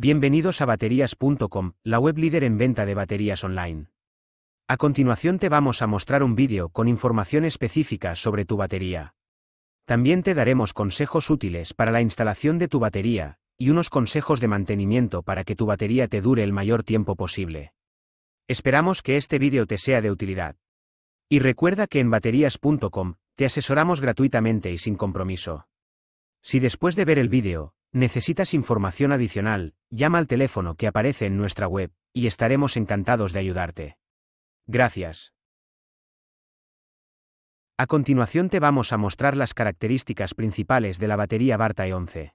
Bienvenidos a baterías.com, la web líder en venta de baterías online. A continuación te vamos a mostrar un vídeo con información específica sobre tu batería. También te daremos consejos útiles para la instalación de tu batería y unos consejos de mantenimiento para que tu batería te dure el mayor tiempo posible. Esperamos que este vídeo te sea de utilidad. Y recuerda que en baterías.com te asesoramos gratuitamente y sin compromiso. Si después de ver el vídeo, Necesitas información adicional, llama al teléfono que aparece en nuestra web, y estaremos encantados de ayudarte. Gracias. A continuación te vamos a mostrar las características principales de la batería Barta E11.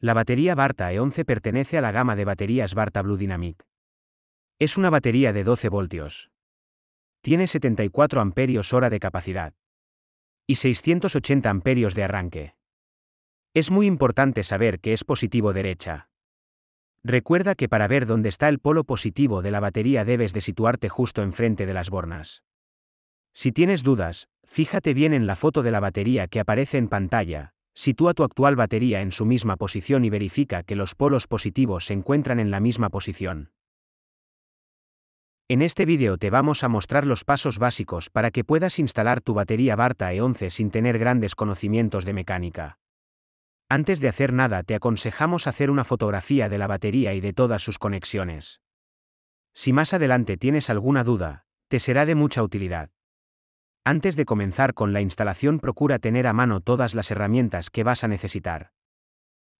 La batería Barta E11 pertenece a la gama de baterías Barta Blue Dynamic. Es una batería de 12 voltios. Tiene 74 amperios hora de capacidad y 680 amperios de arranque. Es muy importante saber que es positivo derecha. Recuerda que para ver dónde está el polo positivo de la batería debes de situarte justo enfrente de las bornas. Si tienes dudas, fíjate bien en la foto de la batería que aparece en pantalla, sitúa tu actual batería en su misma posición y verifica que los polos positivos se encuentran en la misma posición. En este vídeo te vamos a mostrar los pasos básicos para que puedas instalar tu batería Barta E11 sin tener grandes conocimientos de mecánica. Antes de hacer nada te aconsejamos hacer una fotografía de la batería y de todas sus conexiones. Si más adelante tienes alguna duda, te será de mucha utilidad. Antes de comenzar con la instalación procura tener a mano todas las herramientas que vas a necesitar.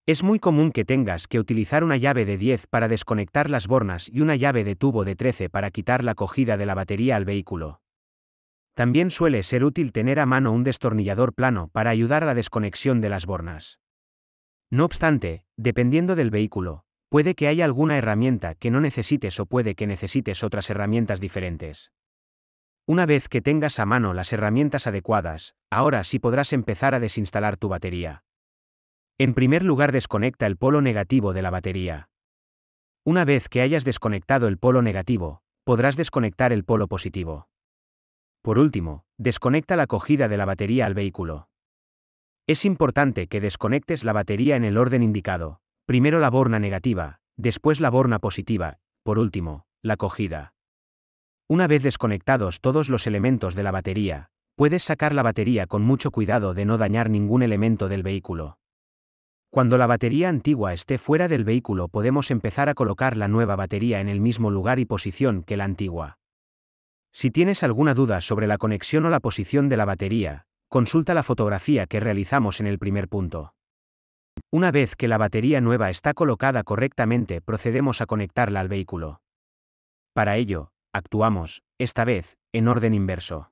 Es muy común que tengas que utilizar una llave de 10 para desconectar las bornas y una llave de tubo de 13 para quitar la cogida de la batería al vehículo. También suele ser útil tener a mano un destornillador plano para ayudar a la desconexión de las bornas. No obstante, dependiendo del vehículo, puede que haya alguna herramienta que no necesites o puede que necesites otras herramientas diferentes. Una vez que tengas a mano las herramientas adecuadas, ahora sí podrás empezar a desinstalar tu batería. En primer lugar desconecta el polo negativo de la batería. Una vez que hayas desconectado el polo negativo, podrás desconectar el polo positivo. Por último, desconecta la cogida de la batería al vehículo. Es importante que desconectes la batería en el orden indicado. Primero la borna negativa, después la borna positiva, por último, la cogida. Una vez desconectados todos los elementos de la batería, puedes sacar la batería con mucho cuidado de no dañar ningún elemento del vehículo. Cuando la batería antigua esté fuera del vehículo podemos empezar a colocar la nueva batería en el mismo lugar y posición que la antigua. Si tienes alguna duda sobre la conexión o la posición de la batería, consulta la fotografía que realizamos en el primer punto. Una vez que la batería nueva está colocada correctamente, procedemos a conectarla al vehículo. Para ello, actuamos, esta vez, en orden inverso.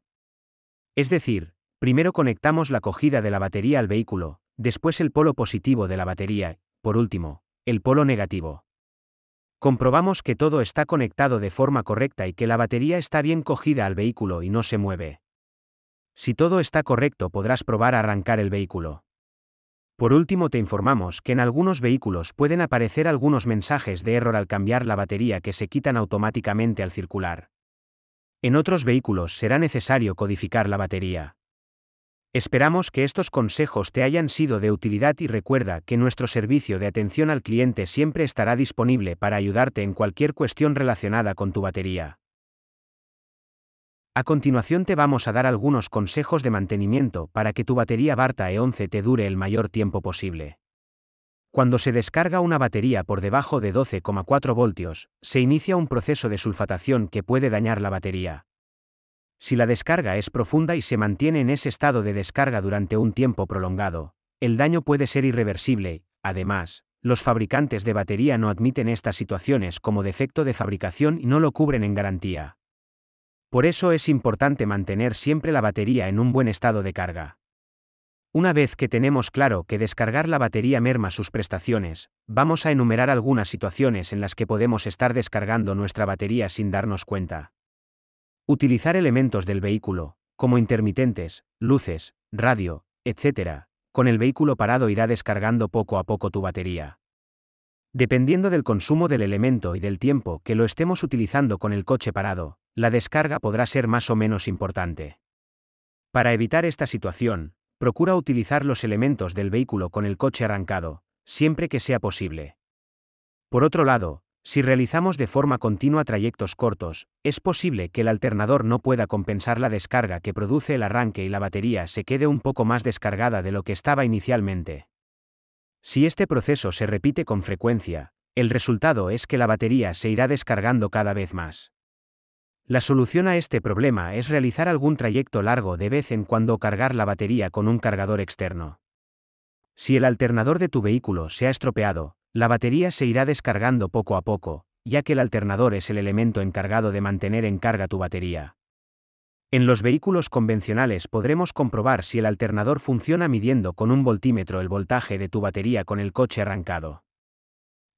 Es decir, primero conectamos la cogida de la batería al vehículo, después el polo positivo de la batería, por último, el polo negativo. Comprobamos que todo está conectado de forma correcta y que la batería está bien cogida al vehículo y no se mueve. Si todo está correcto podrás probar a arrancar el vehículo. Por último te informamos que en algunos vehículos pueden aparecer algunos mensajes de error al cambiar la batería que se quitan automáticamente al circular. En otros vehículos será necesario codificar la batería. Esperamos que estos consejos te hayan sido de utilidad y recuerda que nuestro servicio de atención al cliente siempre estará disponible para ayudarte en cualquier cuestión relacionada con tu batería. A continuación te vamos a dar algunos consejos de mantenimiento para que tu batería Barta E11 te dure el mayor tiempo posible. Cuando se descarga una batería por debajo de 12,4 voltios, se inicia un proceso de sulfatación que puede dañar la batería. Si la descarga es profunda y se mantiene en ese estado de descarga durante un tiempo prolongado, el daño puede ser irreversible, además, los fabricantes de batería no admiten estas situaciones como defecto de fabricación y no lo cubren en garantía. Por eso es importante mantener siempre la batería en un buen estado de carga. Una vez que tenemos claro que descargar la batería merma sus prestaciones, vamos a enumerar algunas situaciones en las que podemos estar descargando nuestra batería sin darnos cuenta. Utilizar elementos del vehículo, como intermitentes, luces, radio, etc., con el vehículo parado irá descargando poco a poco tu batería. Dependiendo del consumo del elemento y del tiempo que lo estemos utilizando con el coche parado, la descarga podrá ser más o menos importante. Para evitar esta situación, procura utilizar los elementos del vehículo con el coche arrancado, siempre que sea posible. Por otro lado, si realizamos de forma continua trayectos cortos, es posible que el alternador no pueda compensar la descarga que produce el arranque y la batería se quede un poco más descargada de lo que estaba inicialmente. Si este proceso se repite con frecuencia, el resultado es que la batería se irá descargando cada vez más. La solución a este problema es realizar algún trayecto largo de vez en cuando cargar la batería con un cargador externo. Si el alternador de tu vehículo se ha estropeado, la batería se irá descargando poco a poco, ya que el alternador es el elemento encargado de mantener en carga tu batería. En los vehículos convencionales podremos comprobar si el alternador funciona midiendo con un voltímetro el voltaje de tu batería con el coche arrancado.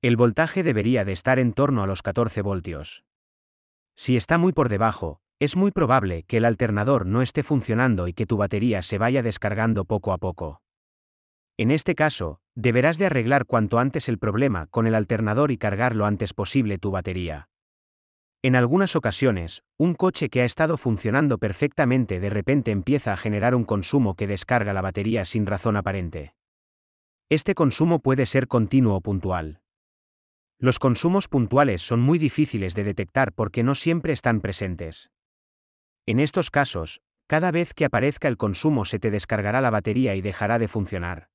El voltaje debería de estar en torno a los 14 voltios. Si está muy por debajo, es muy probable que el alternador no esté funcionando y que tu batería se vaya descargando poco a poco. En este caso, deberás de arreglar cuanto antes el problema con el alternador y cargar lo antes posible tu batería. En algunas ocasiones, un coche que ha estado funcionando perfectamente de repente empieza a generar un consumo que descarga la batería sin razón aparente. Este consumo puede ser continuo o puntual. Los consumos puntuales son muy difíciles de detectar porque no siempre están presentes. En estos casos, cada vez que aparezca el consumo se te descargará la batería y dejará de funcionar.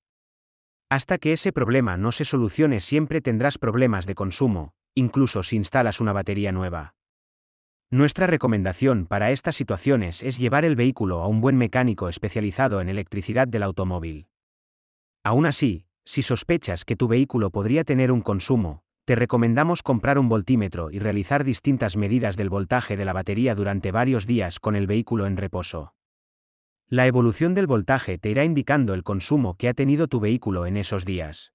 Hasta que ese problema no se solucione siempre tendrás problemas de consumo, incluso si instalas una batería nueva. Nuestra recomendación para estas situaciones es llevar el vehículo a un buen mecánico especializado en electricidad del automóvil. Aún así, si sospechas que tu vehículo podría tener un consumo, te recomendamos comprar un voltímetro y realizar distintas medidas del voltaje de la batería durante varios días con el vehículo en reposo. La evolución del voltaje te irá indicando el consumo que ha tenido tu vehículo en esos días.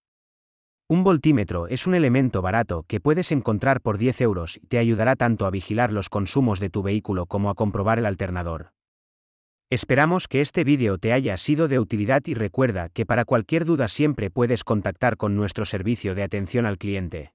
Un voltímetro es un elemento barato que puedes encontrar por 10 euros y te ayudará tanto a vigilar los consumos de tu vehículo como a comprobar el alternador. Esperamos que este vídeo te haya sido de utilidad y recuerda que para cualquier duda siempre puedes contactar con nuestro servicio de atención al cliente.